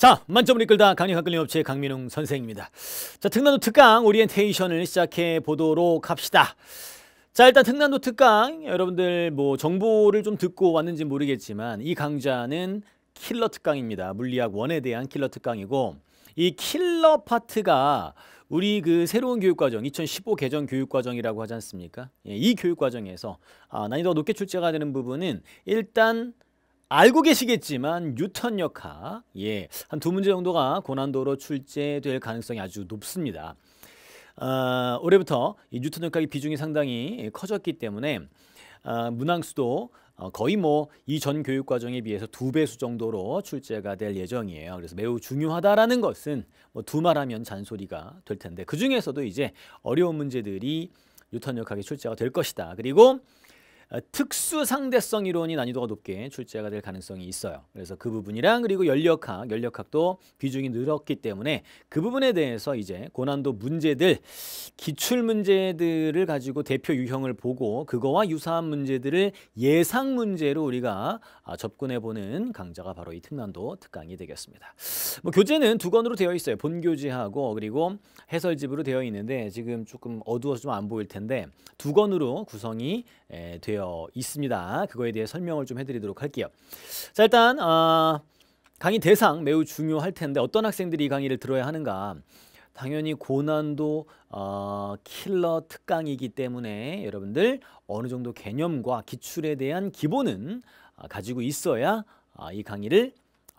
자, 만점을 이끌다 강력한 끌림업체 강민웅 선생입니다. 자, 특난도 특강 오리엔테이션을 시작해 보도록 합시다. 자, 일단 특난도 특강 여러분들 뭐 정보를 좀 듣고 왔는지 모르겠지만 이 강좌는 킬러 특강입니다. 물리학 1에 대한 킬러 특강이고 이 킬러 파트가 우리 그 새로운 교육과정 2015 개정 교육과정이라고 하지 않습니까? 예, 이 교육과정에서 아, 난이도가 높게 출제가 되는 부분은 일단 알고 계시겠지만 뉴턴 역학 예, 한 두 문제 정도가 고난도로 출제될 가능성이 아주 높습니다. 어, 올해부터 이 뉴턴 역학의 비중이 상당히 커졌기 때문에 어, 문항수도 어, 거의 뭐 이 전 교육 과정에 비해서 두 배 수 정도로 출제가 될 예정이에요. 그래서 매우 중요하다라는 것은 뭐 두말하면 잔소리가 될 텐데 그 중에서도 이제 어려운 문제들이 뉴턴 역학의 출제가 될 것이다. 그리고 어, 특수 상대성 이론이 난이도가 높게 출제가 될 가능성이 있어요. 그래서 그 부분이랑 그리고 연력학, 연력학도 비중이 늘었기 때문에 그 부분에 대해서 이제 고난도 문제들, 기출 문제들을 가지고 대표 유형을 보고 그거와 유사한 문제들을 예상 문제로 우리가 아, 접근해보는 강좌가 바로 이 특난도 특강이 되겠습니다. 뭐 교재는 두 권으로 되어 있어요. 본교재하고 그리고 해설집으로 되어 있는데 지금 조금 어두워서 좀 안 보일 텐데 두 권으로 구성이 되어 되어 있습니다. 그거에 대해 설명을 좀 해드리도록 할게요. 자 일단 어, 강의 대상 매우 중요할 텐데 어떤 학생들이 이 강의를 들어야 하는가 당연히 고난도 어, 킬러 특강이기 때문에 여러분들 어느 정도 개념과 기출에 대한 기본은 아, 가지고 있어야 이 강의를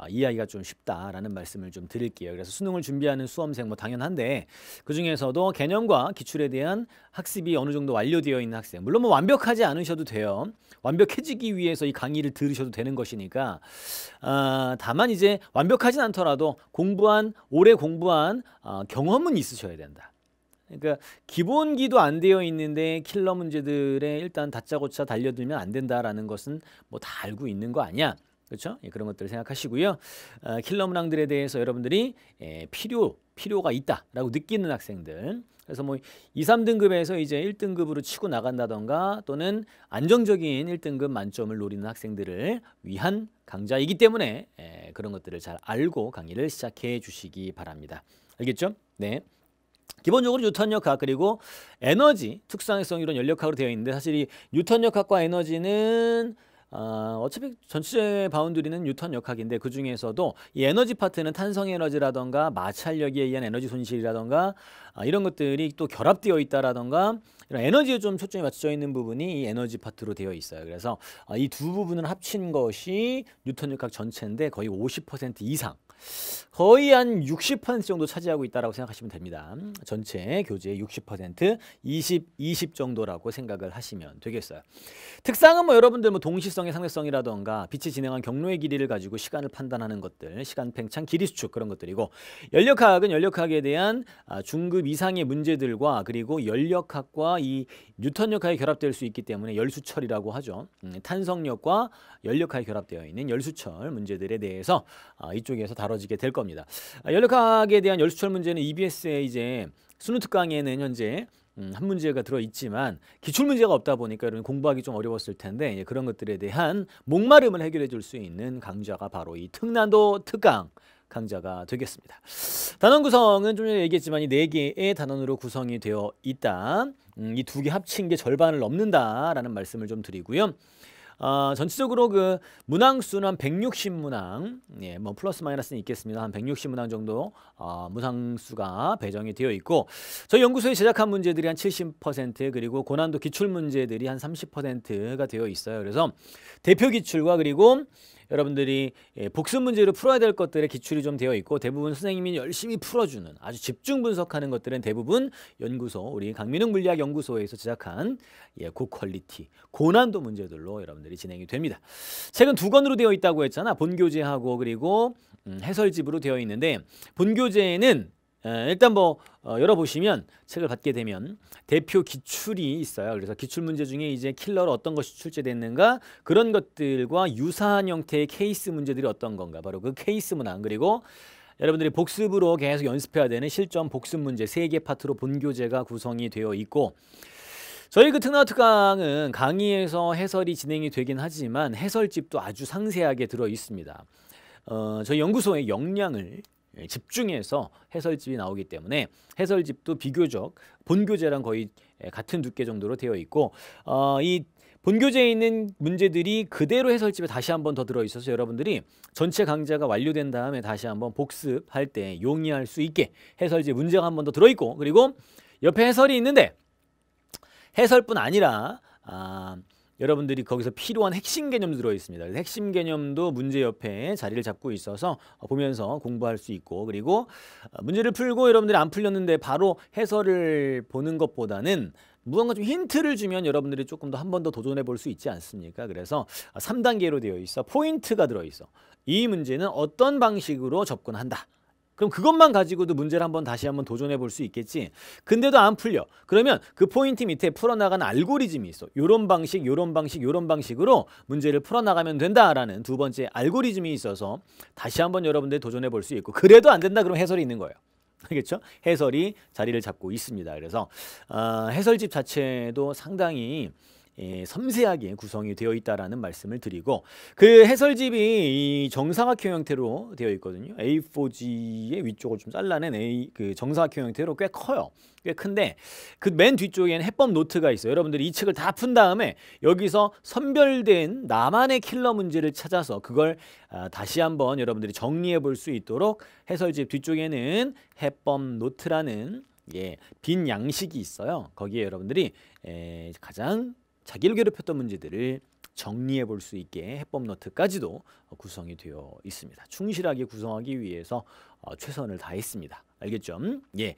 아, 이해하기가 좀 쉽다라는 말씀을 좀 드릴게요. 그래서 수능을 준비하는 수험생 뭐 당연한데 그 중에서도 개념과 기출에 대한 학습이 어느 정도 완료되어 있는 학생 물론 뭐 완벽하지 않으셔도 돼요. 완벽해지기 위해서 이 강의를 들으셔도 되는 것이니까 아, 다만 이제 완벽하진 않더라도 공부한 오래 공부한 아, 경험은 있으셔야 된다. 그러니까 기본기도 안 되어 있는데 킬러 문제들에 일단 다짜고짜 달려들면 안 된다라는 것은 뭐 다 알고 있는 거 아니야. 그렇죠? 예, 그런 것들을 생각하시고요. 어, 킬러 문항들에 대해서 여러분들이 예, 필요 필요가 있다라고 느끼는 학생들. 그래서 뭐 2, 3등급에서 이제 1등급으로 치고 나간다던가 또는 안정적인 1등급 만점을 노리는 학생들을 위한 강좌이기 때문에 예, 그런 것들을 잘 알고 강의를 시작해 주시기 바랍니다. 알겠죠? 네. 기본적으로 뉴턴 역학 그리고 에너지, 특성성 이런 연력학으로 되어 있는데 사실 이 뉴턴 역학과 에너지는 어, 어차피 전체 바운드리는 뉴턴 역학인데 그 중에서도 이 에너지 파트는 탄성 에너지라던가 마찰력에 의한 에너지 손실이라던가 아, 이런 것들이 또 결합되어 있다라던가 이런 에너지에 좀 초점이 맞춰져 있는 부분이 이 에너지 파트로 되어 있어요. 그래서 어, 이두 부분을 합친 것이 뉴턴 육학 전체인데 거의 50% 이상 거의 한 60% 정도 차지하고 있다고 생각하시면 됩니다. 전체 교재의 60% 20, 20 정도라고 생각을 하시면 되겠어요. 특상은 뭐 여러분들 뭐 동시성의 상대성이라던가 빛이 진행한 경로의 길이를 가지고 시간을 판단하는 것들, 시간 팽창, 길이 수축 그런 것들이고 연력학은 연력학에 대한 아, 중급 이상의 문제들과 그리고 연력학과 이뉴턴역하에 결합될 수 있기 때문에 열수철이라고 하죠. 음, 탄성력과 열역하에 결합되어 있는 열수철 문제들에 대해서 아, 이쪽에서 다뤄지게 될 겁니다. 아, 열역학에 대한 열수철 문제는 EBS의 이제 수능 특강에는 현재 음, 한 문제가 들어있지만 기출 문제가 없다 보니까 여러분 공부하기 좀 어려웠을 텐데 그런 것들에 대한 목마름을 해결해 줄 수 있는 강좌가 바로 이 특난도 특강 강좌가 되겠습니다. 단원 구성은 좀 전에 얘기했지만 이 네 개의 단원으로 구성이 되어 있다. 음, 이 두 개 합친 게 절반을 넘는다라는 말씀을 좀 드리고요. 어, 전체적으로 그 문항수는 한 160문항, 예, 뭐 플러스 마이너스는 있겠습니다. 한 160문항 정도 어, 아, 문항수가 배정이 되어 있고 저희 연구소에 제작한 문제들이 한 70% 그리고 고난도 기출 문제들이 한 30%가 되어 있어요. 그래서 대표 기출과 그리고 여러분들이 예, 복습 문제로 풀어야 될 것들의 기출이 좀 되어 있고 대부분 선생님이 열심히 풀어주는 아주 집중 분석하는 것들은 대부분 연구소 우리 강민웅 물리학 연구소에서 제작한 예, 고퀄리티 고난도 문제들로 여러분들이 진행이 됩니다. 책은 두 권으로 되어 있다고 했잖아. 본교재하고 그리고 음, 해설집으로 되어 있는데 본교재에는 예, 일단 뭐 어, 열어보시면 책을 받게 되면 대표 기출이 있어요. 그래서 기출 문제 중에 이제 킬러로 어떤 것이 출제됐는가 그런 것들과 유사한 형태의 케이스 문제들이 어떤 건가 바로 그 케이스 문항 그리고 여러분들이 복습으로 계속 연습해야 되는 실전 복습 문제 세 개 파트로 본 교재가 구성이 되어 있고 저희 그 특나우트 강은 강의에서 해설이 진행이 되긴 하지만 해설집도 아주 상세하게 들어 있습니다. 어, 저희 연구소의 역량을 예, 집중해서 해설집이 나오기 때문에 해설집도 비교적 본교재랑 거의 예, 같은 두께 정도로 되어 있고 어, 이 본교재에 있는 문제들이 그대로 해설집에 다시 한번 더 들어있어서 여러분들이 전체 강좌가 완료된 다음에 다시 한번 복습할 때 용이할 수 있게 해설집 문제가 한 번 더 들어있고 그리고 옆에 해설이 있는데 해설뿐 아니라 아, 여러분들이 거기서 필요한 핵심 개념도 들어 있습니다. 핵심 개념도 문제 옆에 자리를 잡고 있어서 어, 보면서 공부할 수 있고 그리고 어, 문제를 풀고 여러분들이 안 풀렸는데 바로 해설을 보는 것보다는 무언가 좀 힌트를 주면 여러분들이 조금 더 한 번 더 도전해 볼 수 있지 않습니까? 그래서 3단계로 어, 되어 있어. 포인트가 들어 있어. 이 문제는 어떤 방식으로 접근한다. 그럼 그것만 가지고도 문제를 한번 다시 한번 도전해 볼 수 있겠지. 근데도 안 풀려. 그러면 그 포인트 밑에 풀어나가는 알고리즘이 있어. 요런 방식, 요런 방식, 요런 방식으로 문제를 풀어나가면 된다라는 두 번째 알고리즘이 있어서 다시 한번 여러분들이 도전해 볼 수 있고 그래도 안 된다 그럼 해설이 있는 거예요. 알겠죠? 해설이 자리를 잡고 있습니다. 그래서 어, 해설집 자체도 상당히 예, 섬세하게 구성이 되어 있다라는 말씀을 드리고 그 해설집이 이 정사각형 형태로 되어 있거든요. A4G의 위쪽을 좀 잘라낸 A 그 정사각형 형태로 꽤 커요. 꽤 큰데 그 맨 뒤쪽에는 해법 노트가 있어요. 여러분들이 이 책을 다 푼 다음에 여기서 선별된 나만의 킬러 문제를 찾아서 그걸 아, 다시 한번 여러분들이 정리해 볼 수 있도록 해설집 뒤쪽에는 해법 노트라는 예, 빈 양식이 있어요. 거기에 여러분들이 에, 예, 가장 자기를 괴롭혔던 문제들을 정리해 볼 수 있게 해법 노트까지도 구성이 되어 있습니다. 충실하게 구성하기 위해서 어, 최선을 다했습니다. 알겠죠? 음? 예.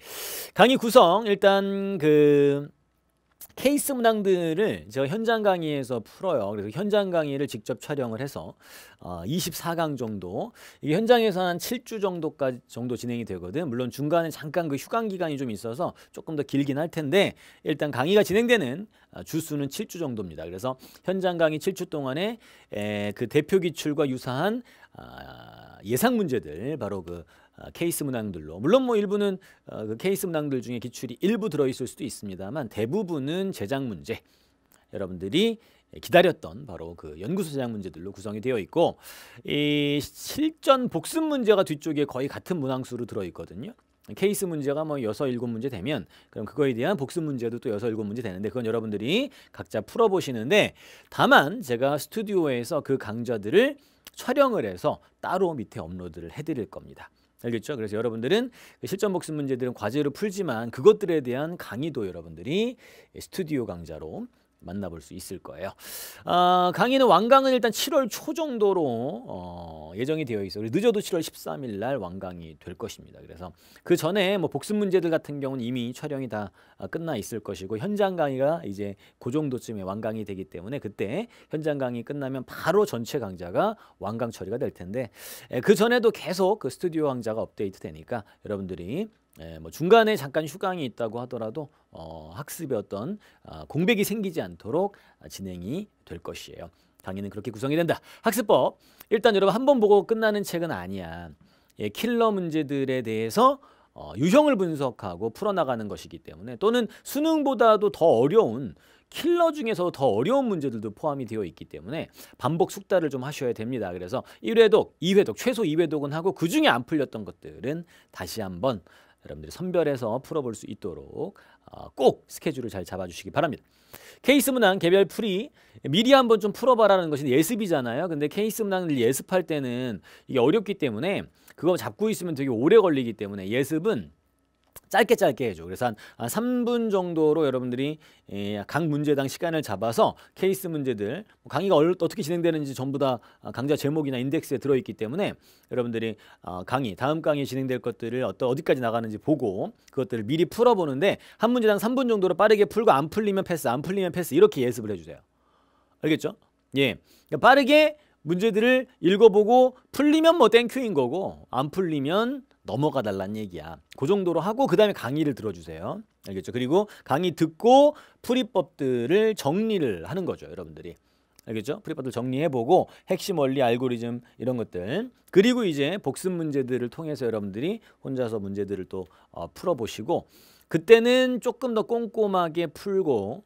강의 구성 일단 그 케이스 문항들을 제가 현장 강의에서 풀어요. 그래서 현장 강의를 직접 촬영을 해서 24강 어, 정도 이게 현장에서 한 7주 정도까지 정도 진행이 되거든. 물론 중간에 잠깐 그 휴강 기간이 좀 있어서 조금 더 길긴 할 텐데 일단 강의가 진행되는 어, 주수는 7주 정도입니다. 그래서 현장 강의 7주 동안에 그 대표 기출과 유사한 아, 예상 문제들 바로 그 아, 케이스 문항들로 물론 뭐 일부는 어, 그 케이스 문항들 중에 기출이 일부 들어있을 수도 있습니다만 대부분은 제작 문제 여러분들이 기다렸던 바로 그 연구소 제작 문제들로 구성이 되어 있고 이 실전 복습 문제가 뒤쪽에 거의 같은 문항수로 들어있거든요. 케이스 문제가 뭐 여섯 일곱 문제 되면 그럼 그거에 대한 복습 문제도 또 여섯 일곱 문제 되는데 그건 여러분들이 각자 풀어보시는데 다만 제가 스튜디오에서 그 강좌들을 촬영을 해서 따로 밑에 업로드를 해드릴 겁니다. 알겠죠? 그래서 여러분들은 그 실전 복습 문제들은 과제로 풀지만 그것들에 대한 강의도 여러분들이 스튜디오 강좌로 만나볼 수 있을 거예요. 아, 강의는 완강은 일단 7월 초 정도로 어, 예정이 되어 있어. 늦어도 7월 13일 날 완강이 될 것입니다. 그래서 그 전에 뭐 복습 문제들 같은 경우는 이미 촬영이 다 아, 끝나 있을 것이고 현장 강의가 이제 그 정도쯤에 완강이 되기 때문에 그때 현장 강의 끝나면 바로 전체 강좌가 완강 처리가 될 텐데 그 전에도 계속 그 스튜디오 강좌가 업데이트 되니까 여러분들이 예, 뭐 중간에 잠깐 휴강이 있다고 하더라도 어, 학습의 어떤 어, 공백이 생기지 않도록 진행이 될 것이에요. 강의는 그렇게 구성이 된다. 학습법. 일단 여러분 한 번 보고 끝나는 책은 아니야. 예, 킬러 문제들에 대해서 어, 유형을 분석하고 풀어나가는 것이기 때문에 또는 수능보다도 더 어려운 킬러 중에서 더 어려운 문제들도 포함이 되어 있기 때문에 반복 숙달을 좀 하셔야 됩니다. 그래서 1회독, 2회독, 최소 2회독은 하고 그중에 안 풀렸던 것들은 다시 한번 여러분들이 선별해서 풀어볼 수 있도록 아, 꼭 스케줄을 잘 잡아주시기 바랍니다. 케이스 문항 개별 풀이 미리 한번 좀 풀어봐라는 것이 예습이잖아요. 근데 케이스 문항을 예습할 때는 이게 어렵기 때문에 그거 잡고 있으면 되게 오래 걸리기 때문에 예습은 짧게 짧게 해줘. 그래서 한, 3분 정도로 여러분들이 예, 각 문제당 시간을 잡아서 케이스 문제들 뭐 강의가 어떻게 진행되는지 전부 다 아, 강좌 제목이나 인덱스에 들어있기 때문에 여러분들이 어, 강의 다음 강의 진행될 것들을 어디까지 나가는지 보고 그것들을 미리 풀어보는데 한 문제당 3분 정도로 빠르게 풀고 안 풀리면 패스 안 풀리면 패스 이렇게 예습을 해주세요. 알겠죠? 예, 그러니까 빠르게 문제들을 읽어보고 풀리면 뭐 땡큐인 거고 안 풀리면 넘어가 달란 얘기야. 그 정도로 하고 그 다음에 강의를 들어주세요. 알겠죠? 그리고 강의 듣고 풀이법들을 정리를 하는 거죠. 여러분들이. 알겠죠? 프리법들 정리해보고 핵심 원리, 알고리즘 이런 것들 그리고 이제 복습 문제들을 통해서 여러분들이 혼자서 문제들을 또 어, 풀어보시고 그때는 조금 더 꼼꼼하게 풀고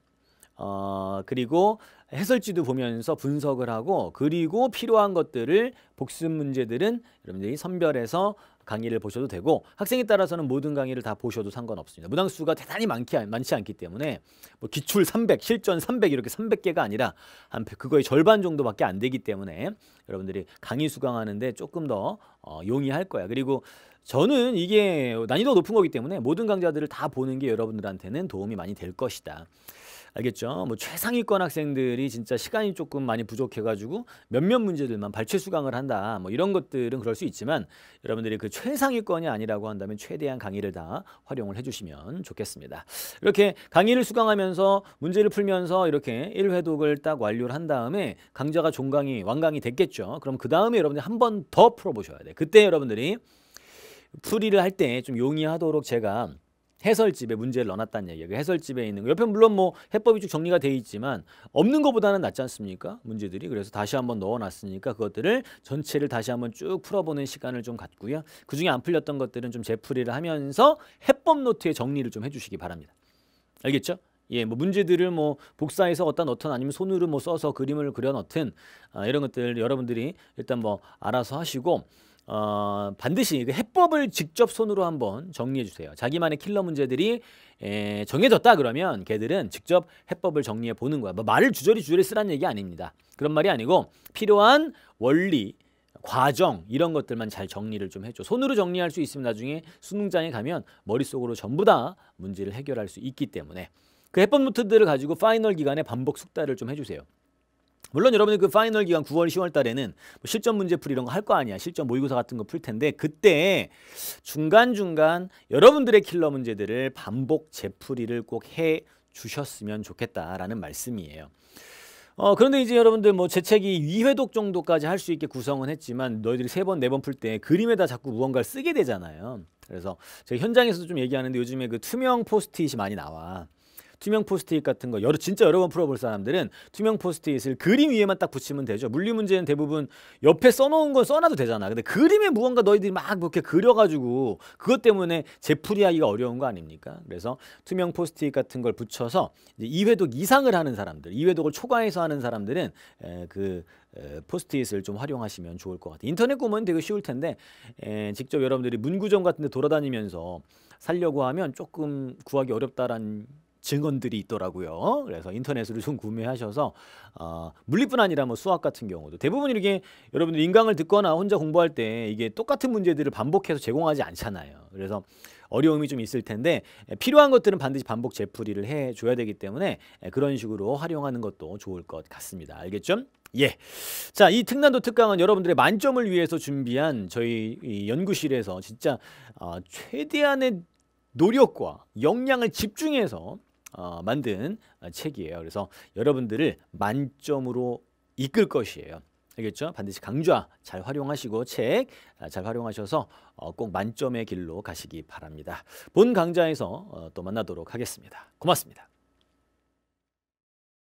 어, 그리고 해설지도 보면서 분석을 하고 그리고 필요한 것들을 복습 문제들은 여러분들이 선별해서 강의를 보셔도 되고 학생에 따라서는 모든 강의를 다 보셔도 상관없습니다. 문항수가 대단히 많기, 많지 않기 때문에 뭐 기출 300, 실전 300 이렇게 300개가 아니라 한 그거의 절반 정도밖에 안 되기 때문에 여러분들이 강의 수강하는데 조금 더 어, 용이할 거야. 그리고 저는 이게 난이도가 높은 거기 때문에 모든 강좌들을 다 보는 게 여러분들한테는 도움이 많이 될 것이다. 알겠죠? 뭐 최상위권 학생들이 진짜 시간이 조금 많이 부족해가지고 몇몇 문제들만 발췌 수강을 한다. 뭐 이런 것들은 그럴 수 있지만 여러분들이 그 최상위권이 아니라고 한다면 최대한 강의를 다 활용을 해주시면 좋겠습니다. 이렇게 강의를 수강하면서 문제를 풀면서 이렇게 1회독을 딱 완료를 한 다음에 강좌가 종강이 완강이 됐겠죠. 그럼 그 다음에 여러분들 이한번 더 풀어보셔야 돼. 그때 여러분들이 풀이를 할 때 좀 용이하도록 제가 해설집에 문제를 넣어놨다는 얘기예요. 그 해설집에 있는 거. 옆에 물론 뭐 해법이 쭉 정리가 돼 있지만 없는 것보다는 낫지 않습니까? 문제들이. 그래서 다시 한번 넣어놨으니까 그것들을 전체를 다시 한번 쭉 풀어보는 시간을 좀 갖고요. 그중에 안 풀렸던 것들은 좀 재풀이를 하면서 해법 노트에 정리를 좀 해주시기 바랍니다. 알겠죠? 예, 뭐 문제들을 뭐 복사해서 어디다 넣든 아니면 손으로 뭐 써서 그림을 그려 넣든 아, 이런 것들 여러분들이 일단 뭐 알아서 하시고 어, 반드시 그 해법을 직접 손으로 한번 정리해 주세요. 자기만의 킬러 문제들이 에, 정해졌다 그러면 걔들은 직접 해법을 정리해 보는 거야. 뭐 말을 주저리 주저리 쓰라는 얘기 아닙니다. 그런 말이 아니고 필요한 원리, 과정 이런 것들만 잘 정리를 좀 해줘. 손으로 정리할 수 있으면 나중에 수능장에 가면 머릿속으로 전부 다 문제를 해결할 수 있기 때문에 그 해법 노트들을 가지고 파이널 기간에 반복 숙달을 좀 해주세요. 물론 여러분들 그 파이널 기간 9월, 10월 달에는 뭐 실전 문제풀이 이런 거 할 거 아니야. 실전 모의고사 같은 거 풀 텐데 그때 중간중간 여러분들의 킬러 문제들을 반복 재풀이를 꼭 해 주셨으면 좋겠다라는 말씀이에요. 어, 그런데 이제 여러분들 뭐 재채기 2회독 정도까지 할 수 있게 구성은 했지만 너희들이 3번4번풀 때 그림에다 자꾸 무언가를 쓰게 되잖아요. 그래서 제가 현장에서도 좀 얘기하는데 요즘에 그 투명 포스트잇이 많이 나와. 투명 포스트잇 같은 거 여러 진짜 여러 번 풀어볼 사람들은 투명 포스트잇을 그림 위에만 딱 붙이면 되죠. 물리 문제는 대부분 옆에 써놓은 건 써놔도 되잖아. 근데 그림에 무언가 너희들이 막 그렇게 그려가지고 그것 때문에 재풀이하기가 어려운 거 아닙니까? 그래서 투명 포스트잇 같은 걸 붙여서 이회독 이상을 하는 사람들, 이회독을 초과해서 하는 사람들은 에, 그 포스트잇을 좀 활용하시면 좋을 것 같아요. 인터넷 구면 되게 쉬울 텐데 에, 직접 여러분들이 문구점 같은 데 돌아다니면서 살려고 하면 조금 구하기 어렵다라는 증언들이 있더라고요. 그래서 인터넷으로 좀 구매하셔서 어, 물리뿐 아니라 뭐 수학 같은 경우도 대부분 이렇게 여러분들 인강을 듣거나 혼자 공부할 때 이게 똑같은 문제들을 반복해서 제공하지 않잖아요. 그래서 어려움이 좀 있을 텐데 필요한 것들은 반드시 반복 재풀이를 해줘야 되기 때문에 그런 식으로 활용하는 것도 좋을 것 같습니다. 알겠죠? 예. 자, 이 특난도 특강은 여러분들의 만점을 위해서 준비한 저희 연구실에서 진짜 어, 최대한의 노력과 역량을 집중해서 어, 만든 책이에요. 그래서 여러분들을 만점으로 이끌 것이에요. 알겠죠? 반드시 강좌 잘 활용하시고 책 잘 활용하셔서 어, 꼭 만점의 길로 가시기 바랍니다. 본 강좌에서 어, 또 만나도록 하겠습니다. 고맙습니다.